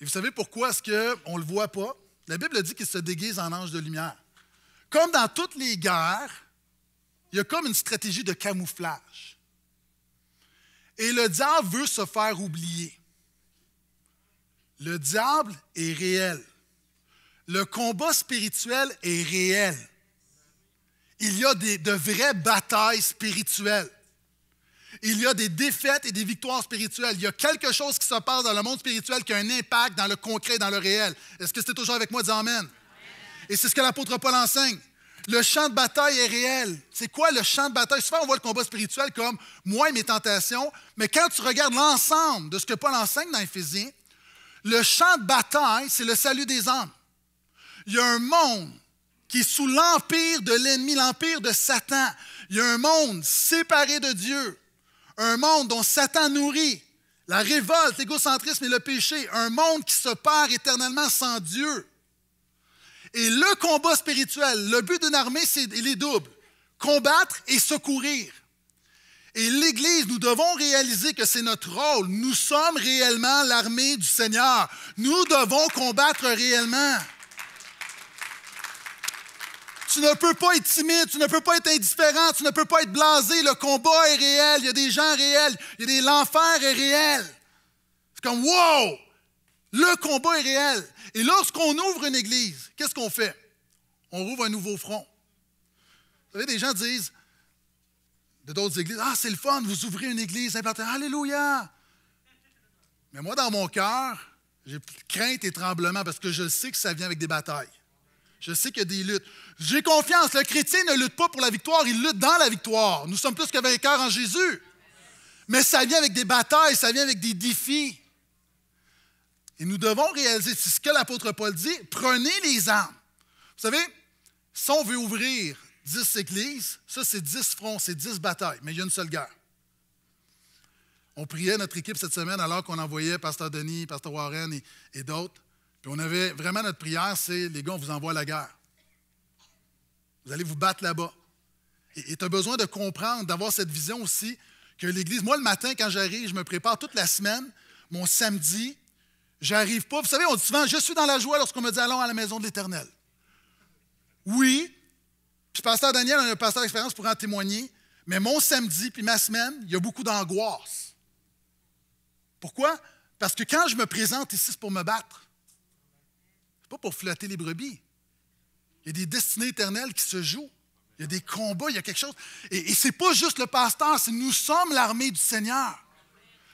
Et vous savez pourquoi est-ce qu'on ne le voit pas? La Bible dit qu'il se déguise en ange de lumière. Comme dans toutes les guerres, il y a comme une stratégie de camouflage. Et le diable veut se faire oublier. Le diable est réel. Le combat spirituel est réel. Il y a de vraies batailles spirituelles. Il y a des défaites et des victoires spirituelles. Il y a quelque chose qui se passe dans le monde spirituel qui a un impact dans le concret, dans le réel. Est-ce que c'était toujours avec moi? Dis amen. Et c'est ce que l'apôtre Paul enseigne. Le champ de bataille est réel. C'est quoi le champ de bataille? Souvent, on voit le combat spirituel comme moi et mes tentations, mais quand tu regardes l'ensemble de ce que Paul enseigne dans Ephésiens, le champ de bataille, c'est le salut des hommes. Il y a un monde qui est sous l'empire de l'ennemi, l'empire de Satan. Il y a un monde séparé de Dieu, un monde dont Satan nourrit la révolte, l'égocentrisme et le péché, un monde qui se perd éternellement sans Dieu. Et le combat spirituel, le but d'une armée, c'est est double. Combattre et secourir. Et l'Église, nous devons réaliser que c'est notre rôle. Nous sommes réellement l'armée du Seigneur. Nous devons combattre réellement. Tu ne peux pas être timide, tu ne peux pas être indifférent, tu ne peux pas être blasé. Le combat est réel, il y a des gens réels, il l'enfer est réel. C'est comme wow! Le combat est réel. Et lorsqu'on ouvre une église, qu'est-ce qu'on fait? On rouvre un nouveau front. Vous savez, des gens disent de d'autres églises Ah, c'est le fun, vous ouvrez une église Alléluia! Mais moi, dans mon cœur, j'ai crainte et tremblement parce que je sais que ça vient avec des batailles. Je sais qu'il y a des luttes. J'ai confiance. Le chrétien ne lutte pas pour la victoire, il lutte dans la victoire. Nous sommes plus que vainqueurs en Jésus. Mais ça vient avec des batailles, ça vient avec des défis. Et nous devons réaliser, c'est ce que l'apôtre Paul dit, prenez les armes. Vous savez, si on veut ouvrir dix églises, ça c'est dix fronts, c'est dix batailles, mais il y a une seule guerre. On priait notre équipe cette semaine alors qu'on envoyait Pasteur Denis, Pasteur Warren et, d'autres. Puis on avait vraiment notre prière, c'est les gars, on vous envoie la guerre. Vous allez vous battre là-bas. Et tu as besoin de comprendre, d'avoir cette vision aussi que l'Église, moi le matin quand j'arrive, je me prépare toute la semaine, mon samedi, J'arrive pas. Vous savez, on dit souvent, je suis dans la joie lorsqu'on me dit allons à la maison de l'Éternel. Oui, puis pasteur Daniel, a un pasteur d'expérience pour en témoigner, mais mon samedi puis ma semaine, il y a beaucoup d'angoisse. Pourquoi? Parce que quand je me présente ici, c'est pour me battre. C'est pas pour flotter les brebis. Il y a des destinées éternelles qui se jouent. Il y a des combats, il y a quelque chose. Et, et c'est pas juste le pasteur, c'est nous sommes l'armée du Seigneur.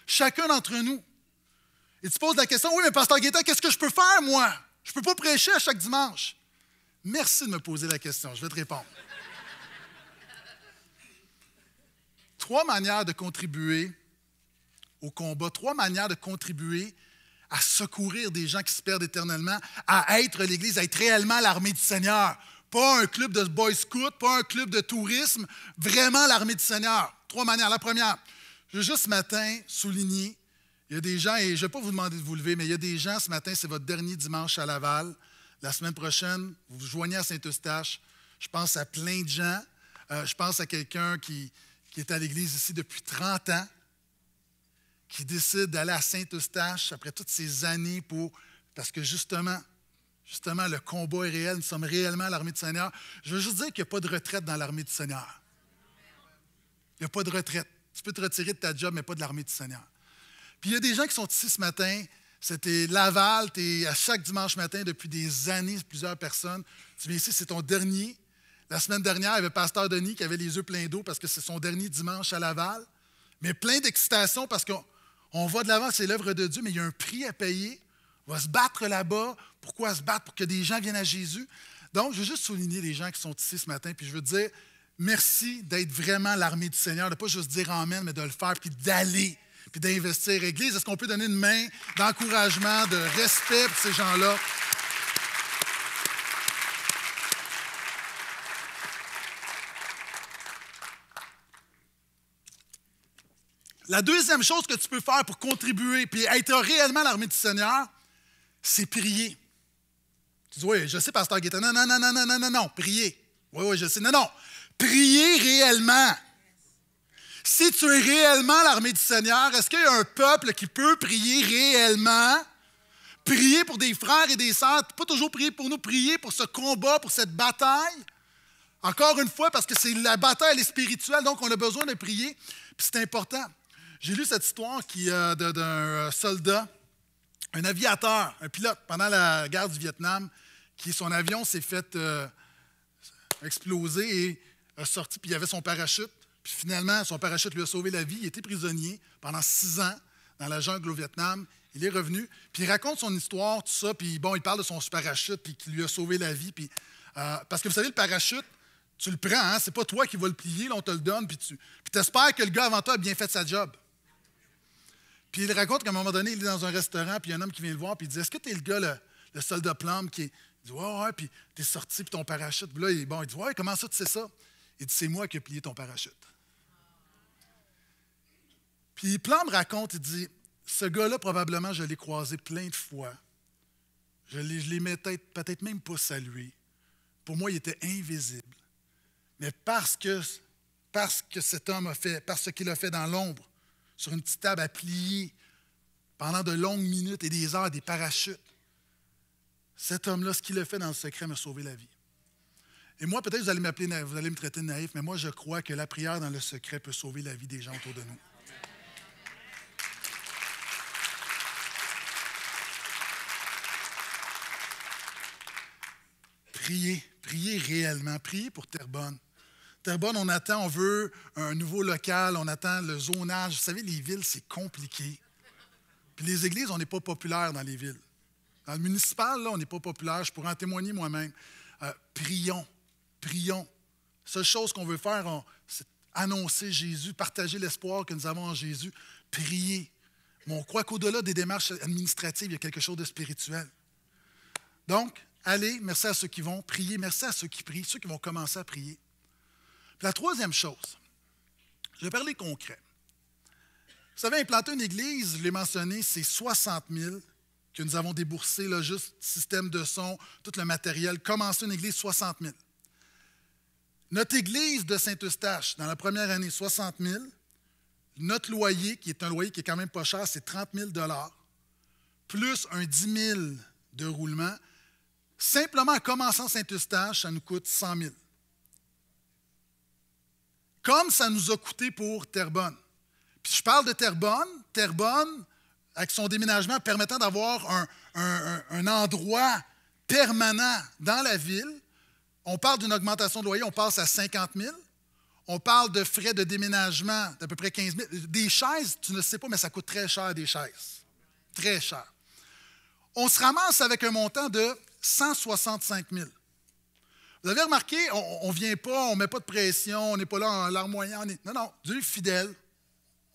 Chacun d'entre nous. Et tu poses la question, oui, mais Pasteur Guetta, qu'est-ce que je peux faire, moi? Je ne peux pas prêcher à chaque dimanche. Merci de me poser la question, je vais te répondre. trois manières de contribuer au combat, trois manières de contribuer à secourir des gens qui se perdent éternellement, à être l'Église, à être réellement l'armée du Seigneur. Pas un club de Boy Scout, pas un club de tourisme, vraiment l'armée du Seigneur. Trois manières. La première, je veux juste ce matin souligner il y a des gens, et je ne vais pas vous demander de vous lever, mais il y a des gens, ce matin, c'est votre dernier dimanche à Laval. La semaine prochaine, vous vous joignez à Saint-Eustache. Je pense à plein de gens. Euh, je pense à quelqu'un qui, est à l'église ici depuis 30 ans, qui décide d'aller à Saint-Eustache après toutes ces années pour. Parce que justement, justement, le combat est réel. Nous sommes réellement l'armée du Seigneur. Je veux juste dire qu'il n'y a pas de retraite dans l'armée du Seigneur. Il n'y a pas de retraite. Tu peux te retirer de ta job, mais pas de l'armée du Seigneur. Puis il y a des gens qui sont ici ce matin, c'était Laval, tu es à chaque dimanche matin depuis des années, plusieurs personnes. Tu viens ici, c'est ton dernier. La semaine dernière, il y avait Pasteur Denis qui avait les yeux pleins d'eau parce que c'est son dernier dimanche à Laval. Mais plein d'excitation parce qu'on voit de l'avant, c'est l'œuvre de Dieu, mais il y a un prix à payer. On va se battre là-bas. Pourquoi se battre? Pour que des gens viennent à Jésus. Donc, je veux juste souligner les gens qui sont ici ce matin, puis je veux dire merci d'être vraiment l'armée du Seigneur, de ne pas juste dire Amen, mais de le faire, puis d'aller puis d'investir Église. Est-ce qu'on peut donner une main d'encouragement, de respect pour ces gens-là? La deuxième chose que tu peux faire pour contribuer puis être réellement l'armée du Seigneur, c'est prier. Tu dis, oui, je sais, pasteur Guetta. Non, non, non, non, non, non, non, non, prier. Oui, oui, je sais. Non, non. Prier réellement. Si tu es réellement l'armée du Seigneur, est-ce qu'il y a un peuple qui peut prier réellement? Prier pour des frères et des sœurs, pas toujours prier pour nous, prier pour ce combat, pour cette bataille. Encore une fois, parce que c'est la bataille est spirituelle, donc on a besoin de prier. Puis c'est important. J'ai lu cette histoire qui, euh, d'un euh, soldat, un aviateur, un pilote, pendant la guerre du Vietnam, qui son avion s'est fait euh, exploser et a sorti, puis il avait son parachute. Puis finalement, son parachute lui a sauvé la vie. Il était prisonnier pendant six ans dans la jungle au Vietnam. Il est revenu, puis il raconte son histoire, tout ça, puis bon, il parle de son parachute, puis qui lui a sauvé la vie. Puis, euh, parce que vous savez, le parachute, tu le prends, hein? c'est pas toi qui vas le plier, là, on te le donne, puis tu puis espères que le gars avant toi a bien fait sa job. Puis il raconte qu'à un moment donné, il est dans un restaurant, puis il y a un homme qui vient le voir, puis il dit Est-ce que tu es le gars, le, soldat plomb, qui est. Il dit Ouais, ouais, puis es sorti, puis ton parachute. Puis là, il, bon, il dit Ouais, comment ça, tu sais ça il dit, c'est moi qui ai plié ton parachute. Puis Plan me raconte, il dit, ce gars-là, probablement, je l'ai croisé plein de fois. Je ne l'ai peut-être même pas salué. Pour moi, il était invisible. Mais parce que, parce que cet homme a fait, parce qu'il a fait dans l'ombre, sur une petite table à plier, pendant de longues minutes et des heures, des parachutes, cet homme-là, ce qu'il a fait dans le secret, m'a sauvé la vie. Et moi, peut-être vous allez vous allez me traiter de naïf, mais moi, je crois que la prière dans le secret peut sauver la vie des gens autour de nous. Priez, priez réellement, priez pour Terrebonne. Terrebonne, on attend, on veut un nouveau local, on attend le zonage. Vous savez, les villes, c'est compliqué. Puis les églises, on n'est pas populaire dans les villes. Dans le municipal, là, on n'est pas populaire. Je pourrais en témoigner moi-même. Euh, prions, prions. La seule chose qu'on veut faire, c'est annoncer Jésus, partager l'espoir que nous avons en Jésus, prier. Mais on croit qu'au-delà des démarches administratives, il y a quelque chose de spirituel. Donc, allez, merci à ceux qui vont prier, merci à ceux qui prient, ceux qui vont commencer à prier. la troisième chose, je vais parler concret. Vous savez, implanter une église, je l'ai mentionné, c'est 60 000 que nous avons déboursé, là, juste système de son, tout le matériel. Commencer une église, 60 000. Notre église de Saint-Eustache, dans la première année, 60 000. Notre loyer, qui est un loyer qui est quand même pas cher, c'est 30 000 plus un 10 000 de roulement. Simplement en commençant Saint-Eustache, ça nous coûte 100 000. Comme ça nous a coûté pour Terrebonne. Puis je parle de Terrebonne. Terrebonne, avec son déménagement permettant d'avoir un endroit permanent dans la ville, on parle d'une augmentation de loyer, on passe à 50 000. On parle de frais de déménagement d'à peu près 15 000. Des chaises, tu ne sais pas, mais ça coûte très cher des chaises. Très cher. On se ramasse avec un montant de 165 000. Vous avez remarqué, on ne vient pas, on ne met pas de pression, on n'est pas là en larmoyant. Non, non, Dieu est fidèle.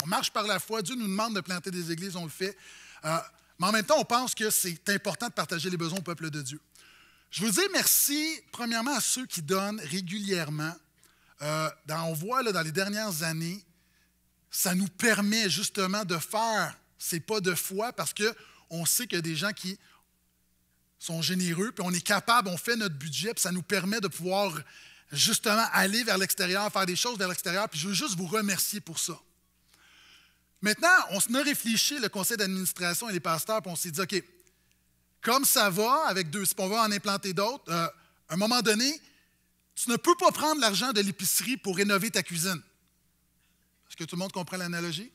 On marche par la foi. Dieu nous demande de planter des églises, on le fait. Euh, mais en même temps, on pense que c'est important de partager les besoins au peuple de Dieu. Je veux dire merci, premièrement, à ceux qui donnent régulièrement. Euh, on voit là, dans les dernières années, ça nous permet justement de faire ces pas de foi parce qu'on sait qu'il y a des gens qui sont généreux, puis on est capable, on fait notre budget, puis ça nous permet de pouvoir justement aller vers l'extérieur, faire des choses vers l'extérieur, puis je veux juste vous remercier pour ça. Maintenant, on se a réfléchi, le conseil d'administration et les pasteurs, puis on s'est dit, OK, comme ça va avec deux, si on va en implanter d'autres, euh, à un moment donné, tu ne peux pas prendre l'argent de l'épicerie pour rénover ta cuisine. Est-ce que tout le monde comprend l'analogie?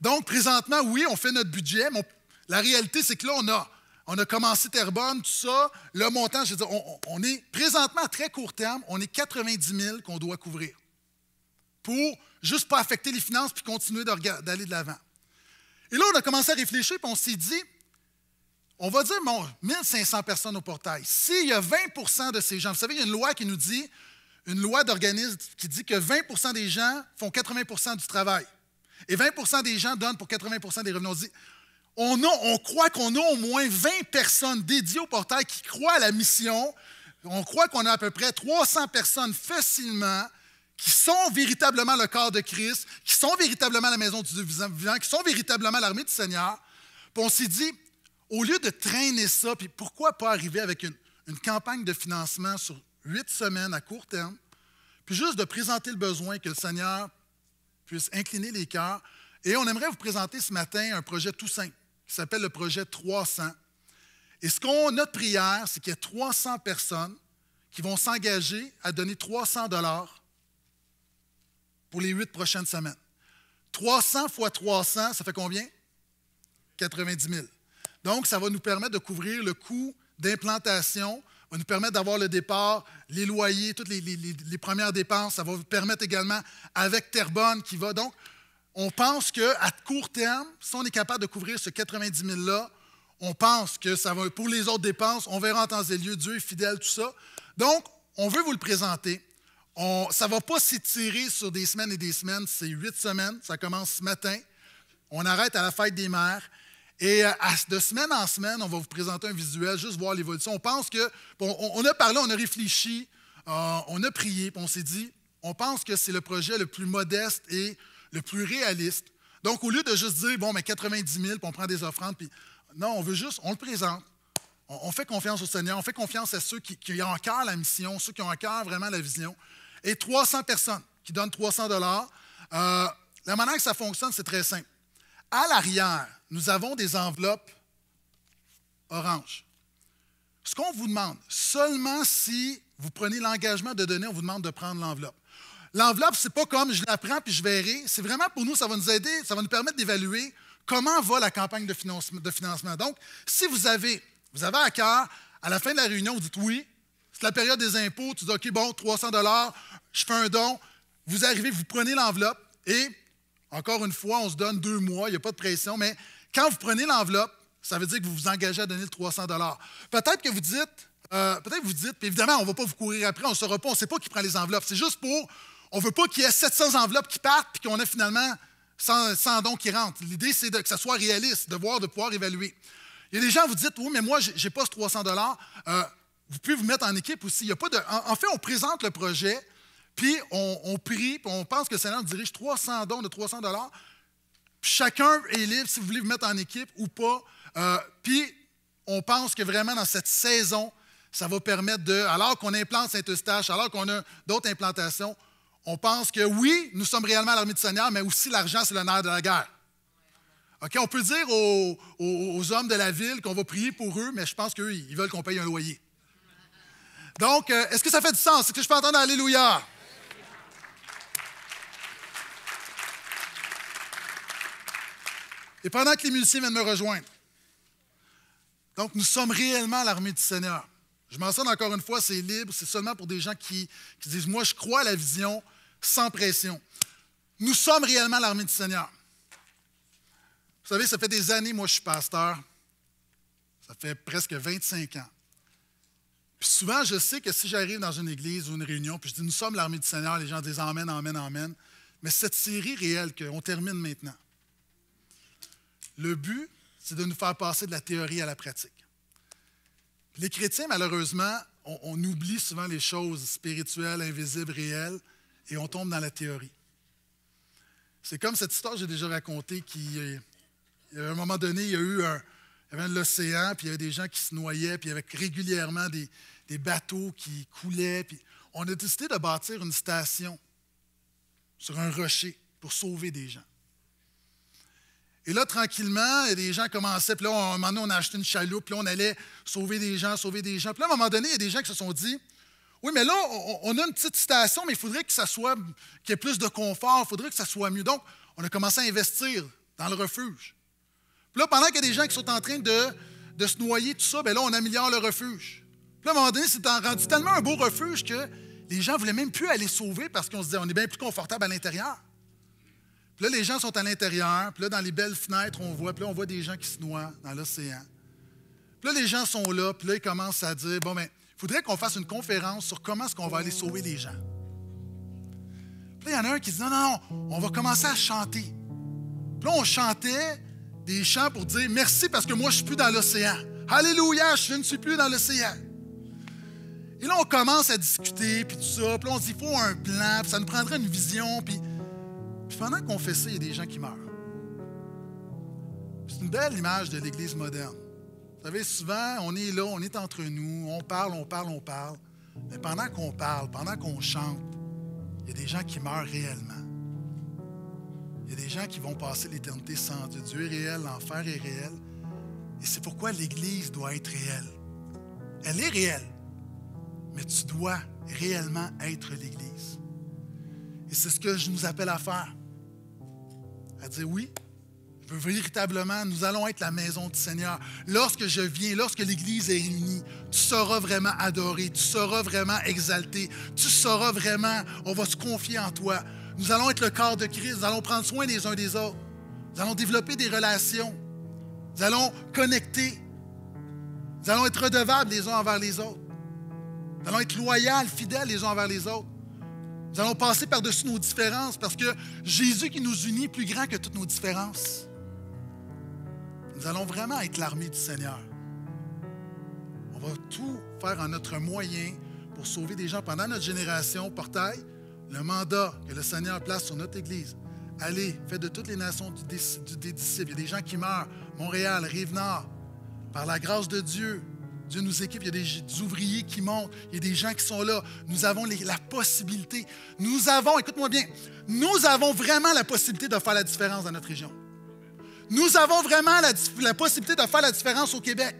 Donc, présentement, oui, on fait notre budget, la réalité, c'est que là, on a, on a commencé Terrebonne, tout ça. Le montant, je veux dire, on, on est présentement à très court terme, on est 90 000 qu'on doit couvrir pour juste pas affecter les finances puis continuer d'aller de l'avant. Et là, on a commencé à réfléchir puis on s'est dit, on va dire, bon, 1500 personnes au portail. S'il y a 20 de ces gens, vous savez, il y a une loi qui nous dit, une loi d'organisme qui dit que 20 des gens font 80 du travail. Et 20 des gens donnent pour 80 des revenus. On, dit, on, on croit qu'on a au moins 20 personnes dédiées au portail qui croient à la mission. On croit qu'on a à peu près 300 personnes facilement qui sont véritablement le corps de Christ, qui sont véritablement la maison du vivant, qui sont véritablement l'armée du Seigneur. Puis on s'est dit, au lieu de traîner ça, puis pourquoi pas arriver avec une, campagne de financement sur huit semaines à court terme, puis juste de présenter le besoin que le Seigneur puisse incliner les cœurs. Et on aimerait vous présenter ce matin un projet tout simple qui s'appelle le projet 300. Et ce qu'on notre prière, c'est qu'il y a 300 personnes qui vont s'engager à donner 300 dollars pour les huit prochaines semaines. 300 fois 300, ça fait combien? 90 000. Donc, ça va nous permettre de couvrir le coût d'implantation, va nous permettre d'avoir le départ, les loyers, toutes les, premières dépenses. Ça va vous permettre également avec Terbonne qui va. Donc, on pense qu'à court terme, si on est capable de couvrir ce 90 000-là, on pense que ça va. Pour les autres dépenses, on verra en temps et lieu, Dieu est fidèle, tout ça. Donc, on veut vous le présenter. ça ne va pas s'étirer sur des semaines et des semaines. C'est huit semaines. Ça commence ce matin. On arrête à la fête des mères. Et euh, de semaine en semaine, on va vous présenter un visuel, juste voir l'évolution. On pense que, on, a parlé, on a réfléchi, euh, on a prié, puis on s'est dit, on pense que c'est le projet le plus modeste et le plus réaliste. Donc, au lieu de juste dire, bon, mais 90 000, puis on prend des offrandes, puis non, on veut juste, on le présente. On, fait confiance au Seigneur, on fait confiance à ceux qui, ont encore la mission, ceux qui ont encore vraiment la vision. Et 300 personnes qui donnent 300 dollars. Euh, la manière que ça fonctionne, c'est très simple. À l'arrière, nous avons des enveloppes orange. Ce qu'on vous demande, seulement si vous prenez l'engagement de donner, on vous demande de prendre l'enveloppe. L'enveloppe, ce n'est pas comme je la prends puis je verrai. C'est vraiment pour nous, ça va nous aider, ça va nous permettre d'évaluer comment va la campagne de financement. Donc, si vous avez, vous avez à cœur, à la fin de la réunion, vous dites oui, c'est la période des impôts, tu dis OK, bon, 300 je fais un don. Vous arrivez, vous prenez l'enveloppe et encore une fois, on se donne deux mois, il n'y a pas de pression, mais quand vous prenez l'enveloppe, ça veut dire que vous vous engagez à donner le 300 Peut-être que vous dites, euh, peut-être vous dites, évidemment, on ne va pas vous courir après, on ne saura pas, on ne sait pas qui prend les enveloppes. C'est juste pour, on ne veut pas qu'il y ait 700 enveloppes qui partent, et qu'on ait finalement 100, dons qui rentrent. L'idée, c'est que ça soit réaliste, de voir, de pouvoir évaluer. Il y a des gens, vous dites, oui, mais moi, je n'ai pas ce 300 euh, Vous pouvez vous mettre en équipe aussi. Il pas de... en fait, on présente le projet, puis on, prie, puis on pense que le Seigneur dirige 300 dons de 300 dollars. Chacun est libre si vous voulez vous mettre en équipe ou pas. Euh, puis on pense que vraiment dans cette saison, ça va permettre de, alors qu'on implante Saint-Eustache, alors qu'on a d'autres implantations, on pense que oui, nous sommes réellement à l'armée du Seigneur, mais aussi l'argent, c'est l'honneur de la guerre. OK, on peut dire aux, hommes de la ville qu'on va prier pour eux, mais je pense qu'eux, ils veulent qu'on paye un loyer. Donc, euh, est-ce que ça fait du sens? Est-ce que je peux entendre Alléluia? Et pendant que les musiciens viennent me rejoindre. Donc, nous sommes réellement l'armée du Seigneur. Je mentionne encore une fois, c'est libre, c'est seulement pour des gens qui, disent Moi, je crois à la vision sans pression. Nous sommes réellement l'armée du Seigneur. Vous savez, ça fait des années, moi, je suis pasteur. Ça fait presque 25 ans. Puis souvent, je sais que si j'arrive dans une église ou une réunion, puis je dis Nous sommes l'armée du Seigneur, les gens disent Amen, Amen, Amen. Mais cette série réelle qu'on termine maintenant, le but, c'est de nous faire passer de la théorie à la pratique. Les chrétiens, malheureusement, on, oublie souvent les choses spirituelles, invisibles, réelles, et on tombe dans la théorie. C'est comme cette histoire que j'ai déjà racontée qui, a un moment donné, il y a eu un, avait l'océan, puis il y avait des gens qui se noyaient, puis il y avait régulièrement des, des bateaux qui coulaient. Puis on a décidé de bâtir une station sur un rocher pour sauver des gens. Et là, tranquillement, des gens commençaient. Puis là, à un moment donné, on a acheté une chaloupe. Puis là, on allait sauver des gens, sauver des gens. Puis là, à un moment donné, il y a des gens qui se sont dit Oui, mais là, on, a une petite station, mais il faudrait que ça soit, qu'il y ait plus de confort, il faudrait que ça soit mieux. Donc, on a commencé à investir dans le refuge. Puis là, pendant qu'il y a des gens qui sont en train de, de se noyer, tout ça, bien là, on améliore le refuge. Puis là, à un moment donné, c'est rendu tellement un beau refuge que les gens ne voulaient même plus aller sauver parce qu'on se disait On est bien plus confortable à l'intérieur là, les gens sont à l'intérieur. Puis là, dans les belles fenêtres, on voit, puis là, on voit des gens qui se noient dans l'océan. Puis là, les gens sont là, puis là, ils commencent à dire, bon, mais ben, il faudrait qu'on fasse une conférence sur comment est-ce qu'on va aller sauver les gens. Puis là, il y en a un qui dit, non, non, on va commencer à chanter. Puis là, on chantait des chants pour dire, merci parce que moi, je ne suis plus dans l'océan. Alléluia, je ne suis plus dans l'océan. Et là, on commence à discuter, puis tout ça. Puis là, on dit, il faut un plan, puis ça nous prendrait une vision, puis pendant qu'on fait ça, il y a des gens qui meurent. C'est une belle image de l'Église moderne. Vous savez, souvent, on est là, on est entre nous, on parle, on parle, on parle. Mais pendant qu'on parle, pendant qu'on chante, il y a des gens qui meurent réellement. Il y a des gens qui vont passer l'éternité sans Dieu. Dieu est réel, l'enfer est réel. Et c'est pourquoi l'Église doit être réelle. Elle est réelle, mais tu dois réellement être l'Église. Et c'est ce que je nous appelle à faire à dire oui, véritablement, nous allons être la maison du Seigneur. Lorsque je viens, lorsque l'Église est réunie, tu seras vraiment adoré, tu seras vraiment exalté, tu seras vraiment, on va se confier en toi. Nous allons être le corps de Christ, nous allons prendre soin les uns des autres, nous allons développer des relations, nous allons connecter, nous allons être redevables les uns envers les autres, nous allons être loyaux, fidèles les uns envers les autres. Nous allons passer par-dessus nos différences parce que Jésus qui nous unit est plus grand que toutes nos différences. Nous allons vraiment être l'armée du Seigneur. On va tout faire en notre moyen pour sauver des gens pendant notre génération. Portail, le mandat que le Seigneur place sur notre Église. Allez, faites de toutes les nations du, des, des disciples. Il y a des gens qui meurent. Montréal, Rive-Nord, par la grâce de Dieu, Dieu nous équipe, il y a des, ouvriers qui montent, il y a des gens qui sont là. Nous avons la possibilité. Nous avons, écoute-moi bien, nous avons vraiment la possibilité de faire la différence dans notre région. Nous avons vraiment la, possibilité de faire la différence au Québec.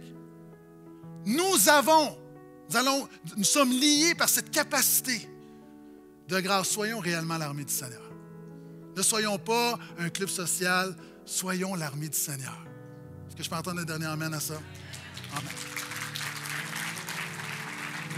Nous avons, nous, allons, nous sommes liés par cette capacité de grâce. Soyons réellement l'armée du Seigneur. Ne soyons pas un club social, soyons l'armée du Seigneur. Est-ce que je peux entendre le dernier amen à ça? Amen.